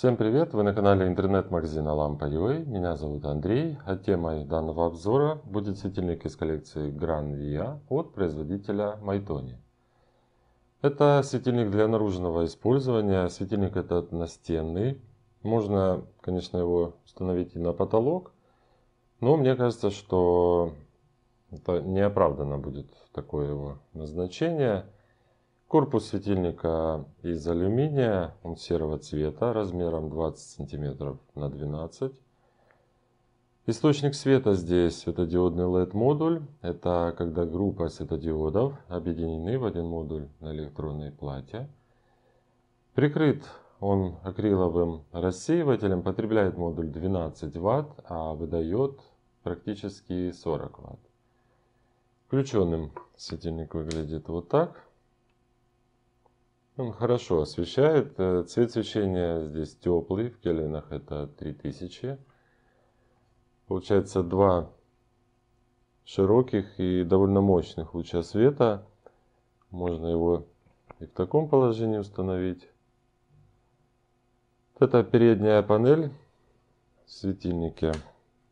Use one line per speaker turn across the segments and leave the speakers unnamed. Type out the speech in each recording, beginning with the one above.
Всем привет! Вы на канале интернет-магазина Lampa.ua. Меня зовут Андрей, а темой данного обзора будет светильник из коллекции Gran Via от производителя Майтони. Это светильник для наружного использования. Светильник этот настенный. Можно, конечно, его установить и на потолок, но мне кажется, что это неоправданно будет такое его назначение – Корпус светильника из алюминия, он серого цвета, размером 20 см на 12 Источник света здесь светодиодный LED-модуль. Это когда группа светодиодов объединены в один модуль на электронной плате. Прикрыт он акриловым рассеивателем, потребляет модуль 12 Вт, а выдает практически 40 Вт. Включенным светильник выглядит вот так. Он хорошо освещает. Э, цвет свечения здесь теплый. В кельвинах это 3000. Получается два широких и довольно мощных луча света. Можно его и в таком положении установить. Это передняя панель в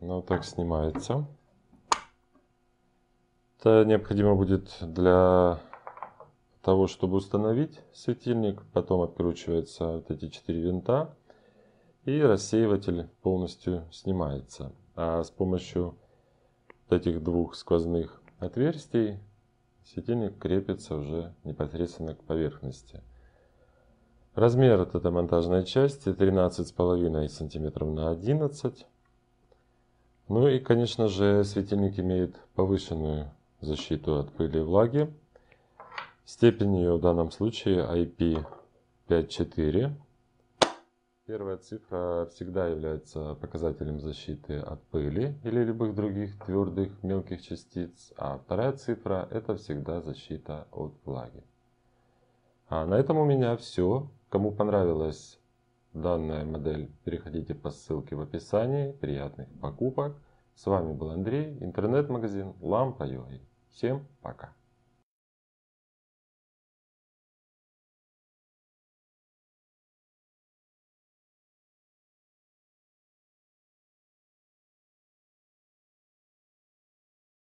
Она вот так снимается. Это необходимо будет для того, чтобы установить светильник. Потом откручиваются вот эти четыре винта. И рассеиватель полностью снимается. А с помощью вот этих двух сквозных отверстий светильник крепится уже непосредственно к поверхности. Размер от этой монтажной части 13,5 см на 11 ну и, конечно же, светильник имеет повышенную защиту от пыли и влаги. Степень ее в данном случае IP54. Первая цифра всегда является показателем защиты от пыли или любых других твердых мелких частиц, а вторая цифра это всегда защита от влаги. А на этом у меня все. Кому понравилась данная модель, переходите по ссылке в описании. Приятных покупок. С вами был Андрей, интернет-магазин Лампа.ua. Всем пока.